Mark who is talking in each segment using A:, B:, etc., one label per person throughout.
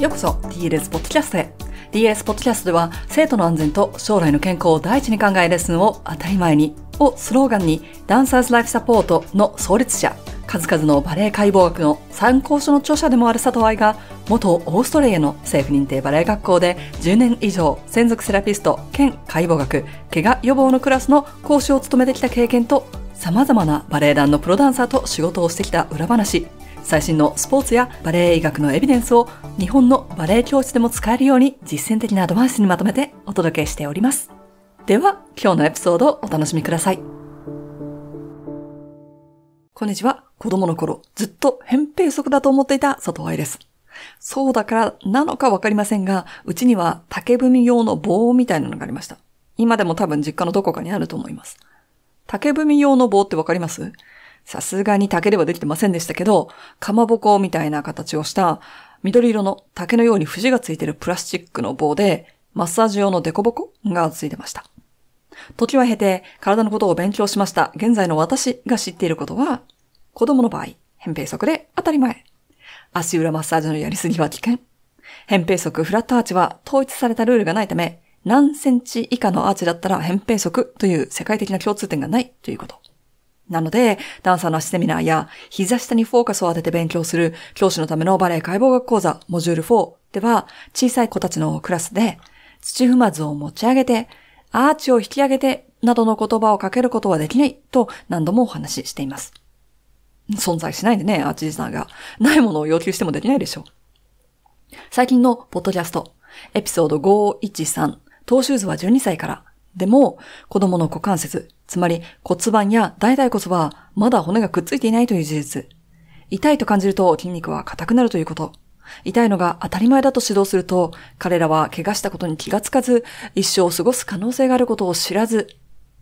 A: ようこそ TLS ポッドキャストへ DLS ポッドキャストでは生徒の安全と将来の健康を第一に考えレッスンを当たり前にをスローガンにダンサーズライフサポートの創立者数々のバレエ解剖学の参考書の著者でもある佐藤愛が元オーストラリアの政府認定バレエ学校で10年以上専属セラピスト兼解剖学怪我予防のクラスの講師を務めてきた経験とさまざまなバレエ団のプロダンサーと仕事をしてきた裏話最新のスポーツやバレエ医学のエビデンスを日本のバレエ教室でも使えるように実践的なアドバイスにまとめてお届けしております。では、今日のエピソードをお楽しみください。こんにちは。子供の頃、ずっと扁平足だと思っていた外愛です。そうだからなのかわかりませんが、うちには竹踏み用の棒みたいなのがありました。今でも多分実家のどこかにあると思います。竹踏み用の棒ってわかりますさすがに竹ではできてませんでしたけど、かまぼこみたいな形をした緑色の竹のように節がついてるプラスチックの棒で、マッサージ用のデコボコがついてました。時は経て、体のことを勉強しました。現在の私が知っていることは、子供の場合、扁平足で当たり前。足裏マッサージのやりすぎは危険。扁平足フラットアーチは統一されたルールがないため、何センチ以下のアーチだったら扁平足という世界的な共通点がないということ。なので、ダンサーの足セミナーや、膝下にフォーカスを当てて勉強する教師のためのバレエ解剖学講座、モジュール4では、小さい子たちのクラスで、土踏まずを持ち上げて、アーチを引き上げて、などの言葉をかけることはできないと何度もお話ししています。存在しないでね、アーチさんが。ないものを要求してもできないでしょ最近のポッドキャスト、エピソード513、トーシューズは12歳からでも、子供の股関節、つまり骨盤や大腿骨はまだ骨がくっついていないという事実。痛いと感じると筋肉は硬くなるということ。痛いのが当たり前だと指導すると、彼らは怪我したことに気がつかず、一生を過ごす可能性があることを知らず、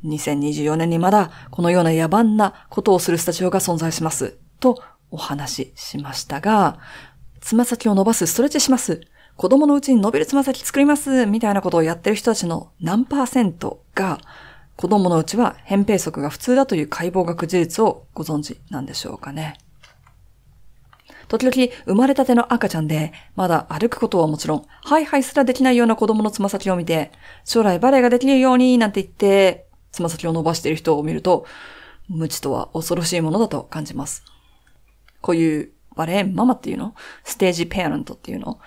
A: 2024年にまだこのような野蛮なことをするスタジオが存在します。とお話ししましたが、つま先を伸ばす、ストレッチします。子供のうちに伸びるつま先作りますみたいなことをやってる人たちの何パーセントが、子供のうちは扁平足が普通だという解剖学事実をご存知なんでしょうかね。時々生まれたての赤ちゃんで、まだ歩くことはもちろん、ハイハイすらできないような子供のつま先を見て、将来バレエができるようになんて言って、つま先を伸ばしている人を見ると、無知とは恐ろしいものだと感じます。こういうバレエママっていうのステージペアレントっていうの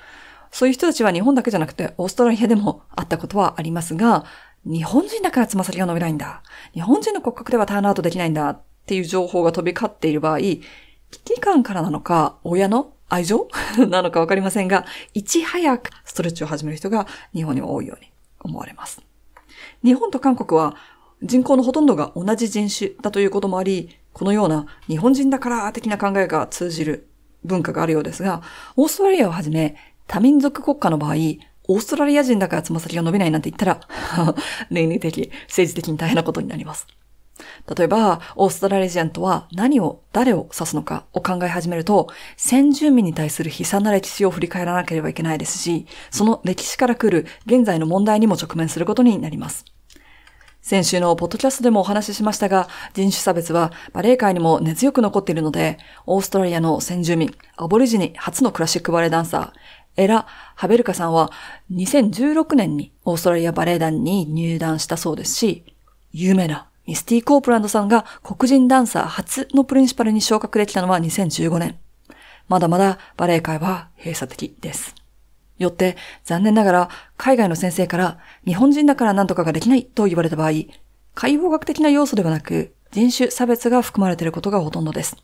A: そういう人たちは日本だけじゃなくて、オーストラリアでもあったことはありますが、日本人だからつま先が伸びないんだ。日本人の骨格ではターンアウトできないんだっていう情報が飛び交っている場合、危機感からなのか、親の愛情 なのかわかりませんが、いち早くストレッチを始める人が日本に多いように思われます。日本と韓国は人口のほとんどが同じ人種だということもあり、このような日本人だから的な考えが通じる文化があるようですが、オーストラリアをはじめ多民族国家の場合、オーストラリア人だからつま先が伸びないなんて言ったら 倫理的、政治的に大変なことになります。例えば、オーストラリア人とは何を、誰を指すのかを考え始めると、先住民に対する悲惨な歴史を振り返らなければいけないですし、その歴史から来る現在の問題にも直面することになります。先週のポッドキャストでもお話ししましたが、人種差別はバレエ界にも根強く残っているので、オーストラリアの先住民、アボリジニ初のクラシックバレエダンサー、エラ・ハベルカさんは2016年にオーストラリアバレエ団に入団したそうですし、有名なミスティ・コープランドさんが黒人ダンサー初のプリンシパルに昇格できたのは2015年。まだまだバレエ界は閉鎖的です。よって残念ながら海外の先生から日本人だから何とかができないと言われた場合、解放学的な要素ではなく人種差別が含まれていることがほとんどです。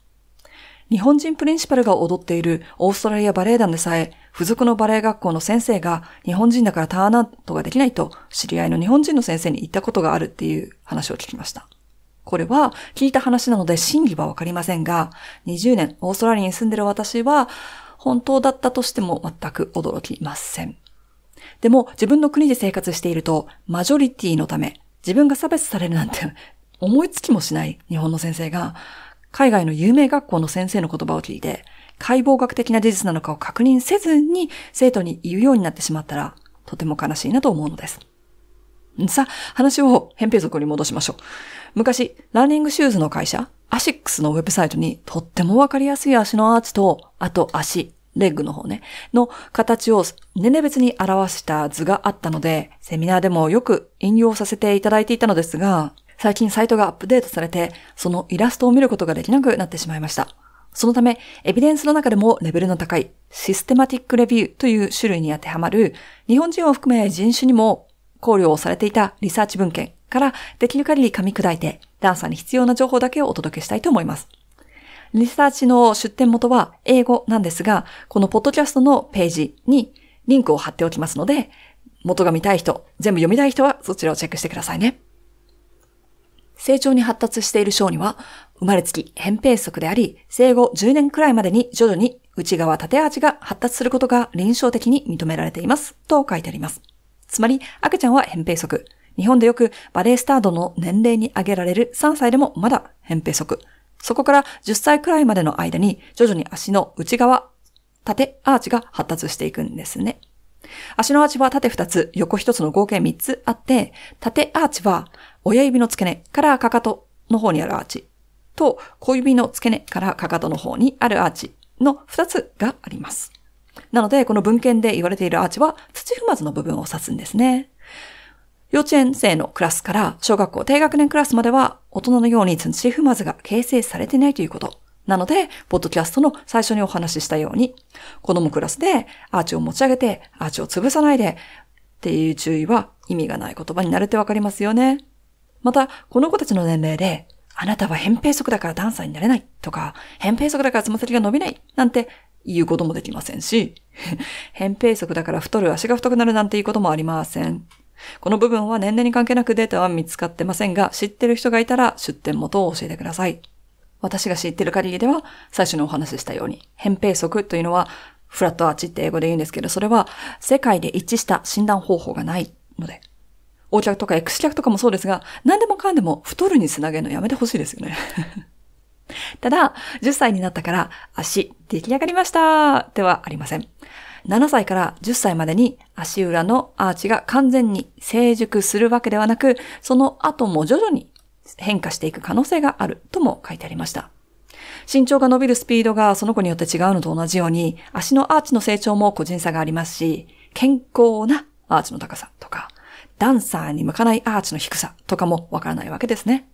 A: 日本人プリンシパルが踊っているオーストラリアバレエ団でさえ、付属のバレエ学校の先生が日本人だからターンアウトができないと知り合いの日本人の先生に言ったことがあるっていう話を聞きました。これは聞いた話なので真偽はわかりませんが、20年オーストラリアに住んでる私は本当だったとしても全く驚きません。でも自分の国で生活しているとマジョリティのため自分が差別されるなんて思いつきもしない日本の先生が海外の有名学校の先生の言葉を聞いて、解剖学的な事実なのかを確認せずに生徒に言うようになってしまったら、とても悲しいなと思うのです。さあ、話を扁平族に戻しましょう。昔、ランニングシューズの会社、アシックスのウェブサイトにとってもわかりやすい足のアーチと、あと足、レッグの方ね、の形を年齢別に表した図があったので、セミナーでもよく引用させていただいていたのですが、最近サイトがアップデートされて、そのイラストを見ることができなくなってしまいました。そのため、エビデンスの中でもレベルの高いシステマティックレビューという種類に当てはまる、日本人を含め人種にも考慮をされていたリサーチ文献からできる限り噛み砕いて、ダンサーに必要な情報だけをお届けしたいと思います。リサーチの出典元は英語なんですが、このポッドキャストのページにリンクを貼っておきますので、元が見たい人、全部読みたい人はそちらをチェックしてくださいね。成長に発達している小には、生まれつき扁平足であり、生後10年くらいまでに徐々に内側縦チが発達することが臨床的に認められています。と書いてあります。つまり、赤ちゃんは扁平足。日本でよくバレースタードの年齢に挙げられる3歳でもまだ扁平足。そこから10歳くらいまでの間に徐々に足の内側、縦アーチが発達していくんですね。足のアーチは縦2つ、横1つの合計3つあって、縦アーチは親指の付け根からかかとの方にあるアーチと小指の付け根からかかとの方にあるアーチの2つがあります。なので、この文献で言われているアーチは土踏まずの部分を指すんですね。幼稚園生のクラスから小学校低学年クラスまでは大人のように土踏まずが形成されていないということ。なので、ポッドキャストの最初にお話ししたように、子供クラスでアーチを持ち上げて、アーチを潰さないでっていう注意は意味がない言葉になるってわかりますよね。また、この子たちの年齢で、あなたは扁平足だからダンサーになれないとか、扁平足だからつま先が伸びないなんて言うこともできませんし、扁平足だから太る足が太くなるなんていうこともありません。この部分は年齢に関係なくデータは見つかってませんが、知ってる人がいたら出典元を教えてください。私が知ってる限りでは、最初にお話ししたように、扁平足というのは、フラットアーチって英語で言うんですけど、それは世界で一致した診断方法がないので、O 脚とか X 脚とかもそうですが、何でもかんでも太るにつなげるのやめてほしいですよね ただ、10歳になったから足出来上がりましたではありません。7歳から10歳までに足裏のアーチが完全に成熟するわけではなく、その後も徐々に変化していく可能性があるとも書いてありました。身長が伸びるスピードがその子によって違うのと同じように、足のアーチの成長も個人差がありますし、健康なアーチの高さとか、ダンサーに向かないアーチの低さとかもわからないわけですね。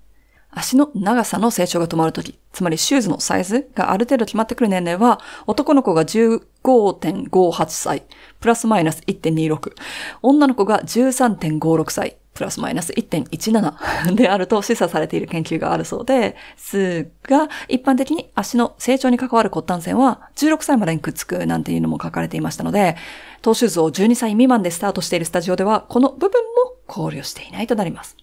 A: 足の長さの成長が止まるとき、つまりシューズのサイズがある程度決まってくる年齢は、男の子が15.58歳、プラスマイナス1.26、女の子が13.56歳、プラスマイナス1.17であると示唆されている研究があるそうですが、一般的に足の成長に関わる骨端線は16歳までにくっつくなんていうのも書かれていましたので、トーシューズを12歳未満でスタートしているスタジオでは、この部分も考慮していないとなります。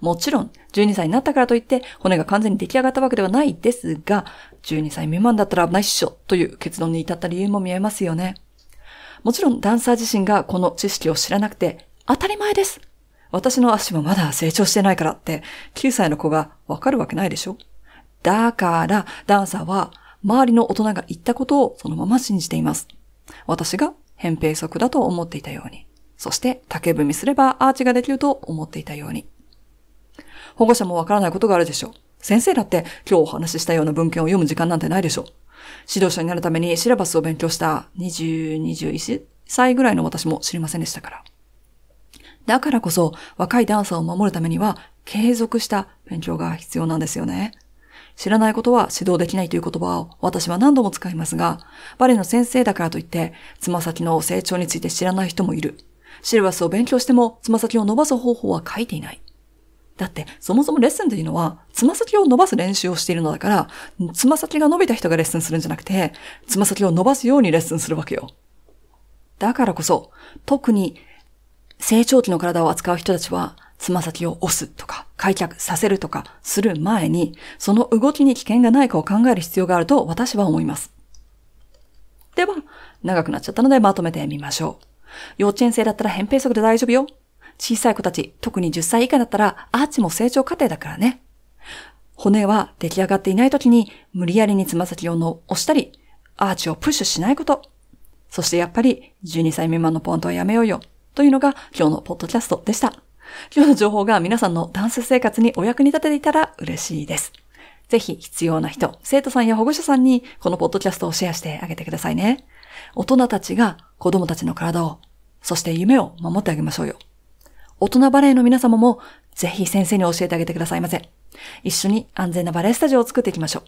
A: もちろん、12歳になったからといって骨が完全に出来上がったわけではないですが、12歳未満だったら危ないっしょという結論に至った理由も見えますよね。もちろんダンサー自身がこの知識を知らなくて当たり前です私の足もまだ成長してないからって、9歳の子がわかるわけないでしょだから、ダンサーは、周りの大人が言ったことをそのまま信じています。私が扁平足だと思っていたように。そして竹踏みすればアーチができると思っていたように。保護者もわからないことがあるでしょう。先生だって今日お話ししたような文献を読む時間なんてないでしょう。指導者になるためにシラバスを勉強した20、21歳ぐらいの私も知りませんでしたから。だからこそ、若いダンサーを守るためには、継続した勉強が必要なんですよね。知らないことは指導できないという言葉を私は何度も使いますが、バレエの先生だからといって、つま先の成長について知らない人もいる。シルバスを勉強しても、つま先を伸ばす方法は書いていない。だって、そもそもレッスンというのは、つま先を伸ばす練習をしているのだから、つま先が伸びた人がレッスンするんじゃなくて、つま先を伸ばすようにレッスンするわけよ。だからこそ、特に成長期の体を扱う人たちは、つま先を押すとか、開脚させるとかする前に、その動きに危険がないかを考える必要があると私は思います。では、長くなっちゃったのでまとめてみましょう。幼稚園生だったら扁平足で大丈夫よ。小さい子たち、特に10歳以下だったら、アーチも成長過程だからね。骨は出来上がっていない時に、無理やりにつま先をの押したり、アーチをプッシュしないこと。そしてやっぱり、12歳未満のポイントはやめようよ。というのが今日のポッドキャストでした。今日の情報が皆さんのダンス生活にお役に立てていたら嬉しいです。ぜひ必要な人、生徒さんや保護者さんにこのポッドキャストをシェアしてあげてくださいね。大人たちが子供たちの体を、そして夢を守ってあげましょうよ。大人バレーの皆様もぜひ先生に教えてあげてくださいませ。一緒に安全なバレエスタジオを作っていきましょ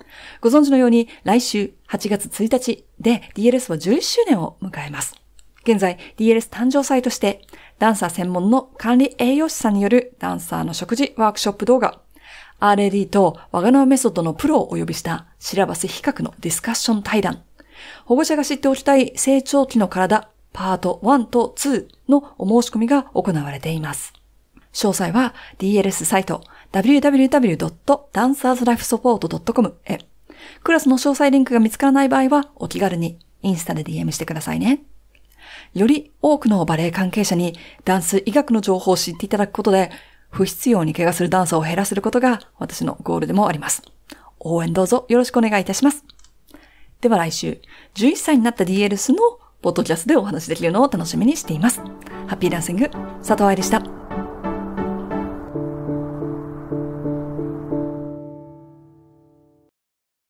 A: う。ご存知のように来週8月1日で DLS は11周年を迎えます。現在 DLS 誕生祭として、ダンサー専門の管理栄養士さんによるダンサーの食事ワークショップ動画、RAD と我がはメソッドのプロをお呼びしたシラバス比較のディスカッション対談、保護者が知っておきたい成長期の体、パート1と2のお申し込みが行われています。詳細は DLS サイト www.dancerslifesupport.com へ。クラスの詳細リンクが見つからない場合はお気軽にインスタで DM してくださいね。より多くのバレエ関係者にダンス医学の情報を知っていただくことで、不必要に怪我するダンサーを減らせることが私のゴールでもあります。応援どうぞよろしくお願いいたします。では来週、11歳になった DLS のポッドキャストでお話できるのを楽しみにしています。ハッピーダンシング、佐藤愛でした。